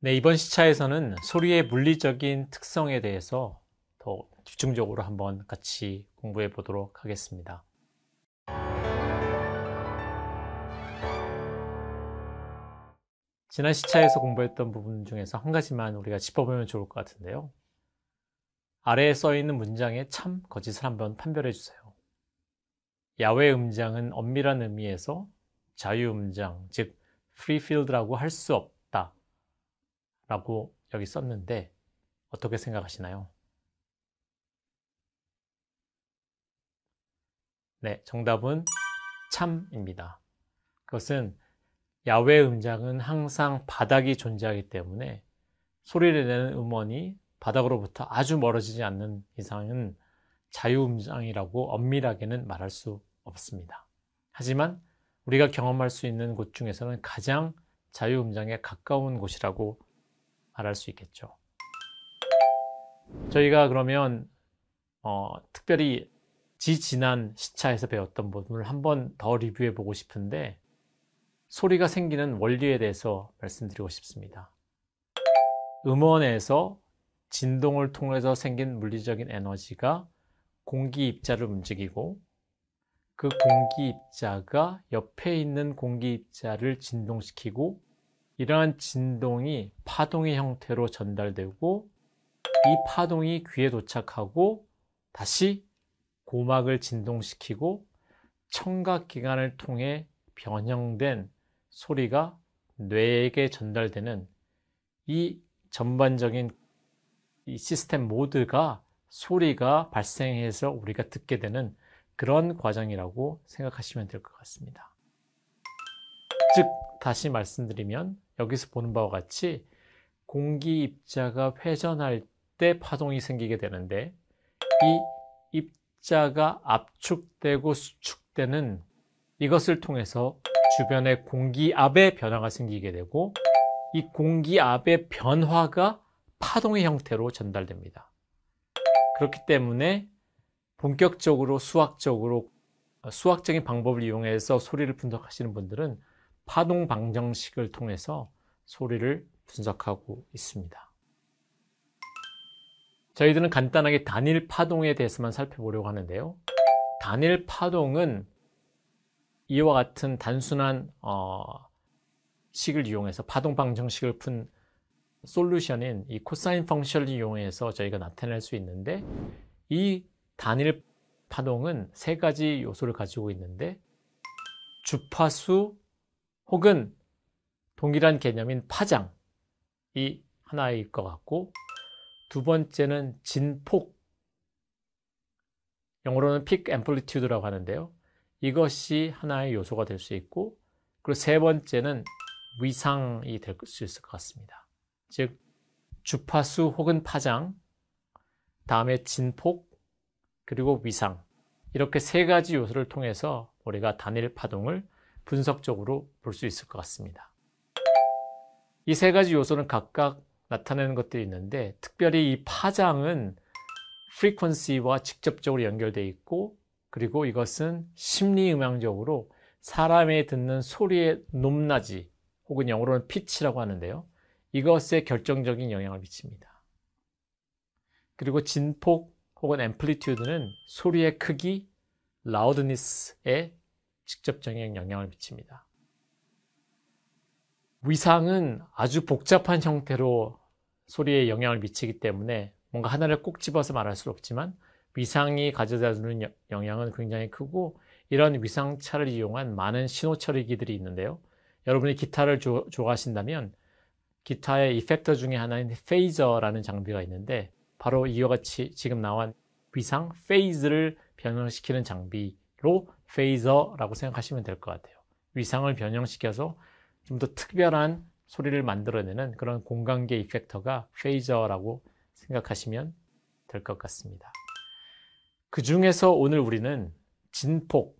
네, 이번 시차에서는 소리의 물리적인 특성에 대해서 더 집중적으로 한번 같이 공부해 보도록 하겠습니다. 지난 시차에서 공부했던 부분 중에서 한 가지만 우리가 짚어보면 좋을 것 같은데요. 아래에 써 있는 문장의 참, 거짓을 한번 판별해 주세요. 야외 음장은 엄밀한 의미에서 자유 음장, 즉, free f i e l d 라고할 수 없, 라고 여기 썼는데 어떻게 생각하시나요? 네, 정답은 참입니다. 그것은 야외 음장은 항상 바닥이 존재하기 때문에 소리를 내는 음원이 바닥으로부터 아주 멀어지지 않는 이상은 자유음장이라고 엄밀하게는 말할 수 없습니다. 하지만 우리가 경험할 수 있는 곳 중에서는 가장 자유음장에 가까운 곳이라고 말할 수 있겠죠. 저희가 그러면 어, 특별히 지 지난 시차에서 배웠던 부분을 한번 더 리뷰해 보고 싶은데 소리가 생기는 원리에 대해서 말씀드리고 싶습니다. 음원에서 진동을 통해서 생긴 물리적인 에너지가 공기 입자를 움직이고 그 공기 입자가 옆에 있는 공기 입자를 진동시키고 이러한 진동이 파동의 형태로 전달되고 이 파동이 귀에 도착하고 다시 고막을 진동시키고 청각기관을 통해 변형된 소리가 뇌에게 전달되는 이 전반적인 이 시스템 모드가 소리가 발생해서 우리가 듣게 되는 그런 과정이라고 생각하시면 될 것 같습니다. 즉, 다시 말씀드리면 여기서 보는 바와 같이 공기 입자가 회전할 때 파동이 생기게 되는데 이 입자가 압축되고 수축되는 이것을 통해서 주변의 공기압의 변화가 생기게 되고 이 공기압의 변화가 파동의 형태로 전달됩니다. 그렇기 때문에 본격적으로 수학적으로 수학적인 방법을 이용해서 소리를 분석하시는 분들은 파동 방정식을 통해서 소리를 분석하고 있습니다. 저희들은 간단하게 단일 파동에 대해서만 살펴보려고 하는데요. 단일 파동은 이와 같은 단순한 어, 식을 이용해서 파동 방정식을 푼 솔루션인 이 코사인 펑션을 이용해서 저희가 나타낼 수 있는데 이 단일 파동은 세 가지 요소를 가지고 있는데 주파수, 혹은 동일한 개념인 파장이 하나일 것 같고 두 번째는 진폭 영어로는 픽 앰플리튜드라고 하는데요. 이것이 하나의 요소가 될 수 있고 그리고 세 번째는 위상이 될 수 있을 것 같습니다. 즉 주파수 혹은 파장, 다음에 진폭, 그리고 위상 이렇게 세 가지 요소를 통해서 우리가 단일 파동을 분석적으로 볼 수 있을 것 같습니다. 이 세 가지 요소는 각각 나타내는 것들이 있는데 특별히 이 파장은 f r e q 와 직접적으로 연결돼 있고 그리고 이것은 심리음향적으로 사람이 듣는 소리의 높낮이 혹은 영어로는 피치라고 하는데요. 이것에 결정적인 영향을 미칩니다. 그리고 진폭 혹은 앰플리튜드는 소리의 크기, 라우드니스에 직접적인 영향을 미칩니다. 위상은 아주 복잡한 형태로 소리에 영향을 미치기 때문에 뭔가 하나를 꼭 집어서 말할 수 없지만 위상이 가져다 주는 영향은 굉장히 크고 이런 위상차를 이용한 많은 신호 처리기들이 있는데요. 여러분이 기타를 조, 좋아하신다면 기타의 이펙터 중에 하나인 페이저라는 장비가 있는데 바로 이와 같이 지금 나온 위상 페이즈를 변형시키는 장비로 페이저라고 생각하시면 될 것 같아요. 위상을 변형시켜서 좀 더 특별한 소리를 만들어내는 그런 공간계 이펙터가 페이저라고 생각하시면 될 것 같습니다. 그 중에서 오늘 우리는 진폭,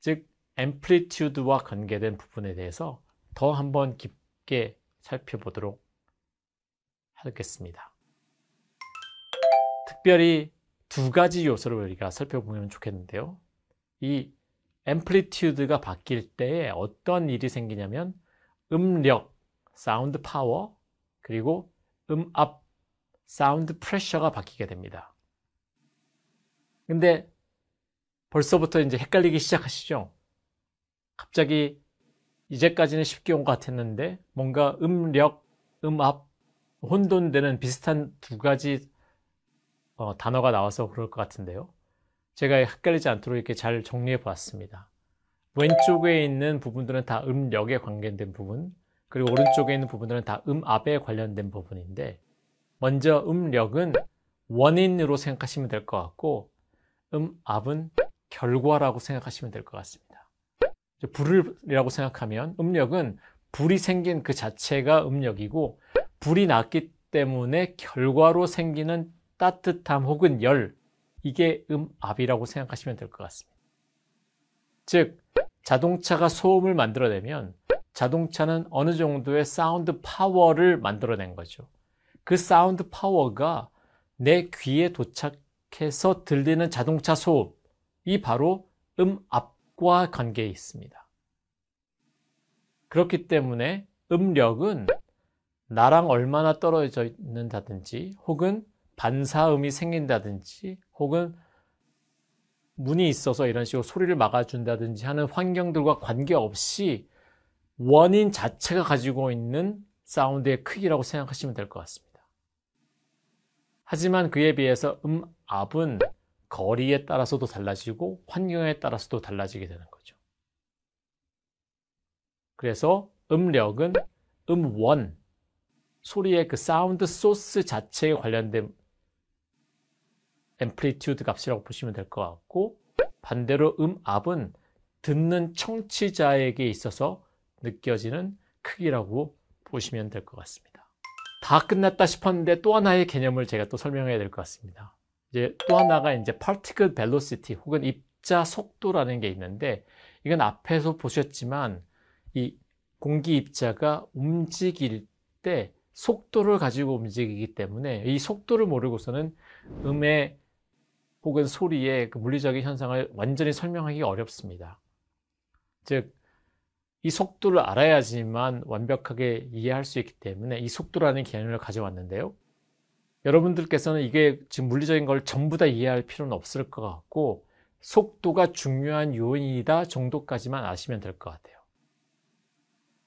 즉 앰플리튜드와 관계된 부분에 대해서 더 한번 깊게 살펴보도록 하겠습니다. 특별히 두 가지 요소를 우리가 살펴보면 좋겠는데요. 이 앰플리튜드가 바뀔 때에 어떤 일이 생기냐면 음력, 사운드 파워, 그리고 음압, 사운드 프레셔가 바뀌게 됩니다. 근데 벌써부터 이제 헷갈리기 시작하시죠? 갑자기 이제까지는 쉽게 온 것 같았는데 뭔가 음력, 음압, 혼돈되는 비슷한 두 가지 어, 단어가 나와서 그럴 것 같은데요. 제가 헷갈리지 않도록 이렇게 잘 정리해 보았습니다. 왼쪽에 있는 부분들은 다 음력에 관련된 부분, 그리고 오른쪽에 있는 부분들은 다 음압에 관련된 부분인데, 먼저 음력은 원인으로 생각하시면 될 것 같고, 음압은 결과라고 생각하시면 될 것 같습니다. 불이라고 생각하면 음력은 불이 생긴 그 자체가 음력이고, 불이 났기 때문에 결과로 생기는 따뜻함 혹은 열, 이게 음압이라고 생각하시면 될 것 같습니다. 즉, 자동차가 소음을 만들어내면 자동차는 어느 정도의 사운드 파워를 만들어낸 거죠. 그 사운드 파워가 내 귀에 도착해서 들리는 자동차 소음이 바로 음압과 관계에 있습니다. 그렇기 때문에 음력은 나랑 얼마나 떨어져 있는다든지 혹은 반사음이 생긴다든지 혹은 문이 있어서 이런 식으로 소리를 막아준다든지 하는 환경들과 관계없이 원인 자체가 가지고 있는 사운드의 크기라고 생각하시면 될 것 같습니다. 하지만 그에 비해서 음압은 거리에 따라서도 달라지고 환경에 따라서도 달라지게 되는 거죠. 그래서 음력은 음원, 소리의 그 사운드 소스 자체에 관련된 앰플리튜드 값이라고 보시면 될 것 같고 반대로 음압은 듣는 청취자에게 있어서 느껴지는 크기라고 보시면 될 것 같습니다. 다 끝났다 싶었는데 또 하나의 개념을 제가 또 설명해야 될 것 같습니다. 이제 또 하나가 이제 particle velocity 혹은 입자 속도라는 게 있는데 이건 앞에서 보셨지만 이 공기 입자가 움직일 때 속도를 가지고 움직이기 때문에 이 속도를 모르고서는 음의 혹은 소리의 그 물리적인 현상을 완전히 설명하기 어렵습니다. 즉, 이 속도를 알아야지만 완벽하게 이해할 수 있기 때문에 이 속도라는 개념을 가져왔는데요. 여러분들께서는 이게 지금 물리적인 걸 전부 다 이해할 필요는 없을 것 같고 속도가 중요한 요인이다 정도까지만 아시면 될 것 같아요.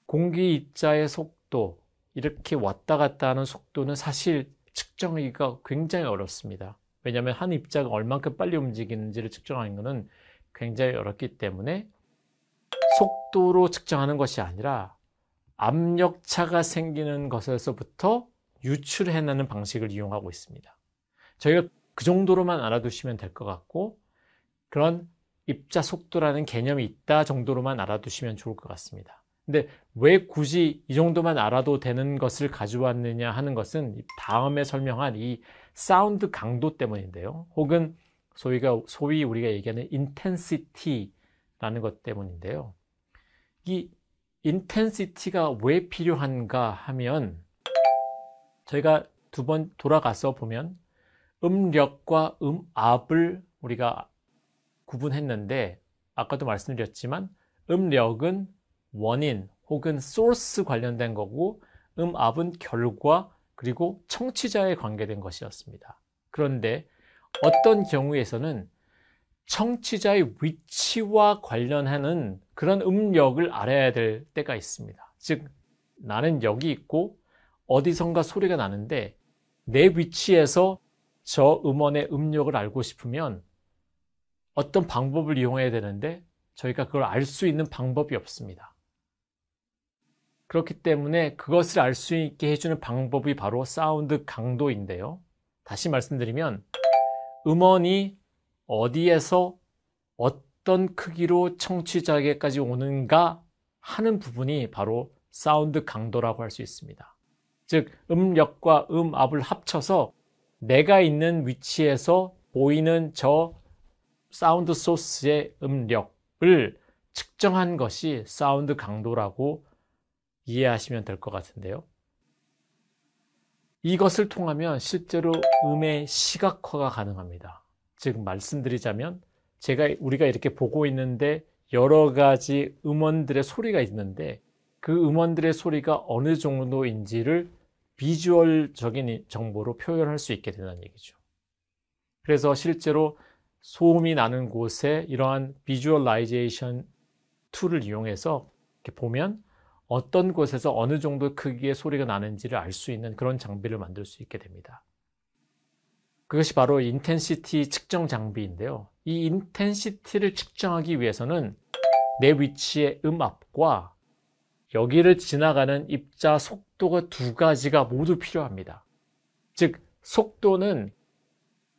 공기 입자의 속도, 이렇게 왔다 갔다 하는 속도는 사실 측정하기가 굉장히 어렵습니다. 왜냐하면 한 입자가 얼만큼 빨리 움직이는지를 측정하는 것은 굉장히 어렵기 때문에 속도로 측정하는 것이 아니라 압력차가 생기는 것에서부터 유출해내는 방식을 이용하고 있습니다. 저희가 그 정도로만 알아두시면 될 것 같고 그런 입자 속도라는 개념이 있다 정도로만 알아두시면 좋을 것 같습니다. 근데 왜 굳이 이 정도만 알아도 되는 것을 가져왔느냐 하는 것은 다음에 설명한 이 사운드 강도 때문인데요. 혹은 소위가, 소위 우리가 얘기하는 인텐시티라는 것 때문인데요. 이 인텐시티가 왜 필요한가 하면 저희가 두 번 돌아가서 보면 음력과 음압을 우리가 구분했는데 아까도 말씀드렸지만 음력은 원인 혹은 소스 관련된 거고 음압은 결과 그리고 청취자에 관계된 것이었습니다. 그런데 어떤 경우에서는 청취자의 위치와 관련하는 그런 음력을 알아야 될 때가 있습니다. 즉, 나는 여기 있고 어디선가 소리가 나는데 내 위치에서 저 음원의 음력을 알고 싶으면 어떤 방법을 이용해야 되는데 저희가 그걸 알 수 있는 방법이 없습니다. 그렇기 때문에 그것을 알 수 있게 해주는 방법이 바로 사운드 강도인데요. 다시 말씀드리면 음원이 어디에서 어떤 크기로 청취자에게까지 오는가 하는 부분이 바로 사운드 강도라고 할 수 있습니다. 즉, 음력과 음압을 합쳐서 내가 있는 위치에서 보이는 저 사운드 소스의 음력을 측정한 것이 사운드 강도라고 이해하시면 될 것 같은데요. 이것을 통하면 실제로 음의 시각화가 가능합니다. 즉 말씀드리자면 제가 우리가 이렇게 보고 있는데 여러 가지 음원들의 소리가 있는데 그 음원들의 소리가 어느 정도인지를 비주얼적인 정보로 표현할 수 있게 되는 얘기죠. 그래서 실제로 소음이 나는 곳에 이러한 비주얼라이제이션 툴을 이용해서 이렇게 보면 어떤 곳에서 어느 정도 크기의 소리가 나는지를 알 수 있는 그런 장비를 만들 수 있게 됩니다. 그것이 바로 인텐시티 측정 장비인데요. 이 인텐시티를 측정하기 위해서는 내 위치의 음압과 여기를 지나가는 입자 속도가 두 가지가 모두 필요합니다. 즉, 속도는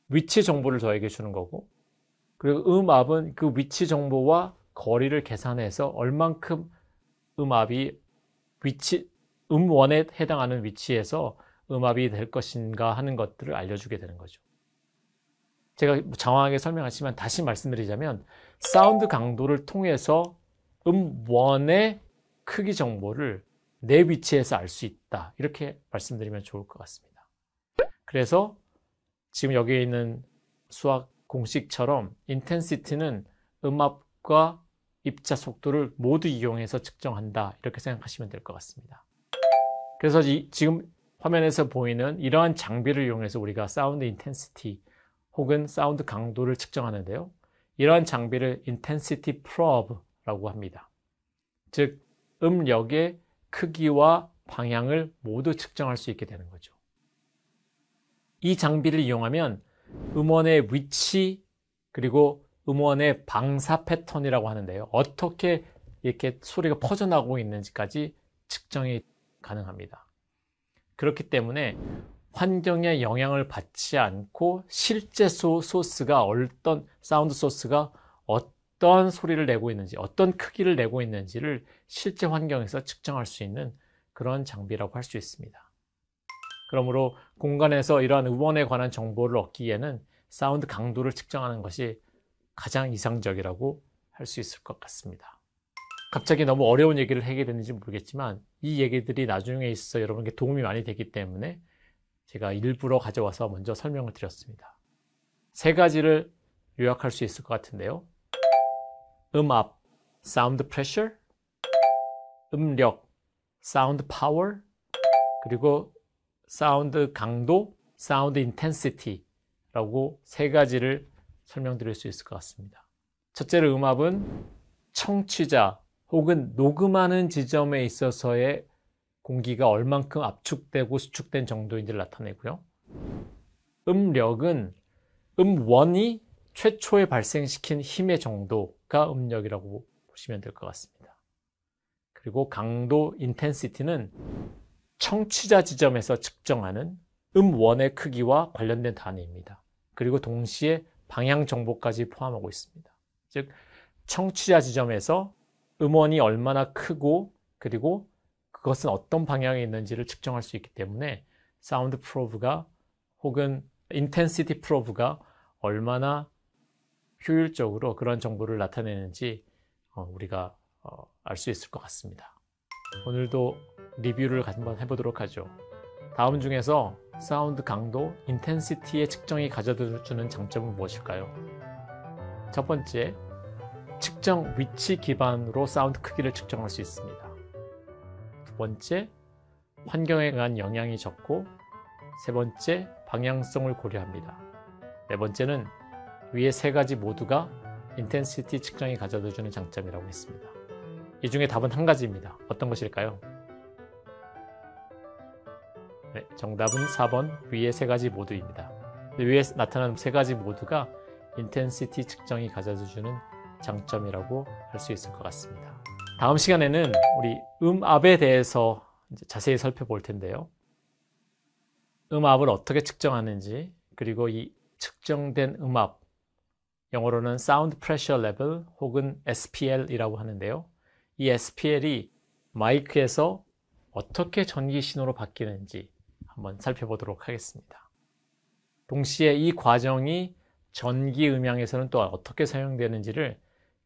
위치 정보를 저에게 주는 거고, 그리고 음압은 그 위치 정보와 거리를 계산해서 얼만큼 음압이 위치, 음원에 해당하는 위치에서 음압이 될 것인가 하는 것들을 알려주게 되는 거죠. 제가 장황하게 설명하지만 다시 말씀드리자면 사운드 강도를 통해서 음원의 크기 정보를 내 위치에서 알 수 있다. 이렇게 말씀드리면 좋을 것 같습니다. 그래서 지금 여기에 있는 수학 공식처럼 인텐시티는 음압과 입자 속도를 모두 이용해서 측정한다 이렇게 생각하시면 될 것 같습니다. 그래서 이, 지금 화면에서 보이는 이러한 장비를 이용해서 우리가 사운드 인텐시티 혹은 사운드 강도를 측정하는데요. 이러한 장비를 인텐시티 프로브라고 합니다. 즉음력의 크기와 방향을 모두 측정할 수 있게 되는 거죠. 이 장비를 이용하면 음원의 위치 그리고 음원의 방사 패턴이라고 하는데요. 어떻게 이렇게 소리가 퍼져나오고 있는지까지 측정이 가능합니다. 그렇기 때문에 환경에 영향을 받지 않고 실제 소, 스가 어떤 사운드 소스가 어떤 소리를 내고 있는지 어떤 크기를 내고 있는지를 실제 환경에서 측정할 수 있는 그런 장비라고 할 수 있습니다. 그러므로 공간에서 이러한 음원에 관한 정보를 얻기에는 사운드 강도를 측정하는 것이 가장 이상적이라고 할 수 있을 것 같습니다. 갑자기 너무 어려운 얘기를 하게 되는지 모르겠지만 이 얘기들이 나중에 있어 여러분께 도움이 많이 되기 때문에 제가 일부러 가져와서 먼저 설명을 드렸습니다. 세 가지를 요약할 수 있을 것 같은데요. 음압, 사운드 프레셔, 음력, 사운드 파워, 그리고 사운드 강도, 사운드 인텐시티라고 세 가지를 설명드릴 수 있을 것 같습니다. 첫째로 음압은 청취자 혹은 녹음하는 지점에 있어서의 공기가 얼만큼 압축되고 수축된 정도인지를 나타내고요. 음력은 음원이 최초에 발생시킨 힘의 정도가 음력이라고 보시면 될 것 같습니다. 그리고 강도 인텐시티는 청취자 지점에서 측정하는 음원의 크기와 관련된 단위입니다. 그리고 동시에 방향 정보까지 포함하고 있습니다. 즉, 청취자 지점에서 음원이 얼마나 크고 그리고 그것은 어떤 방향에 있는지를 측정할 수 있기 때문에 사운드 프로브가 혹은 인텐시티 프로브가 얼마나 효율적으로 그런 정보를 나타내는지 어, 우리가 어, 알 수 있을 것 같습니다. 오늘도 리뷰를 한번 해보도록 하죠. 다음 중에서 사운드 강도, 인텐시티의 측정이 가져다주는 장점은 무엇일까요? 첫 번째, 측정 위치 기반으로 사운드 크기를 측정할 수 있습니다. 두 번째, 환경에 관한 영향이 적고 세 번째, 방향성을 고려합니다. 네 번째는 위의 세 가지 모두가 인텐시티 측정이 가져다주는 장점이라고 했습니다. 이 중에 답은 한 가지입니다. 어떤 것일까요? 네, 정답은 4번 위의 세 가지 모드입니다 네, 위에 나타난 세 가지 모드가 인텐시티 측정이 가져주는 장점이라고 할 수 있을 것 같습니다. 다음 시간에는 우리 음압에 대해서 자세히 살펴볼 텐데요. 음압을 어떻게 측정하는지 그리고 이 측정된 음압 영어로는 Sound Pressure Level 혹은 SPL이라고 하는데요. 이 SPL이 마이크에서 어떻게 전기 신호로 바뀌는지 한번 살펴보도록 하겠습니다. 동시에 이 과정이 전기 음향에서는 또 어떻게 사용되는지를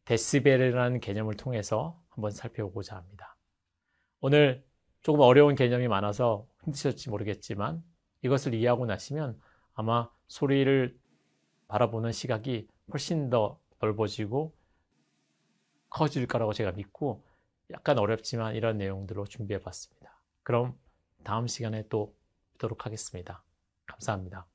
데시벨이라는 개념을 통해서 한번 살펴보고자 합니다. 오늘 조금 어려운 개념이 많아서 흔드셨지 모르겠지만 이것을 이해하고 나시면 아마 소리를 바라보는 시각이 훨씬 더 넓어지고 커질 거라고 제가 믿고 약간 어렵지만 이런 내용들로 준비해 봤습니다. 그럼 다음 시간에 또 있도록 하겠습니다. 감사합니다.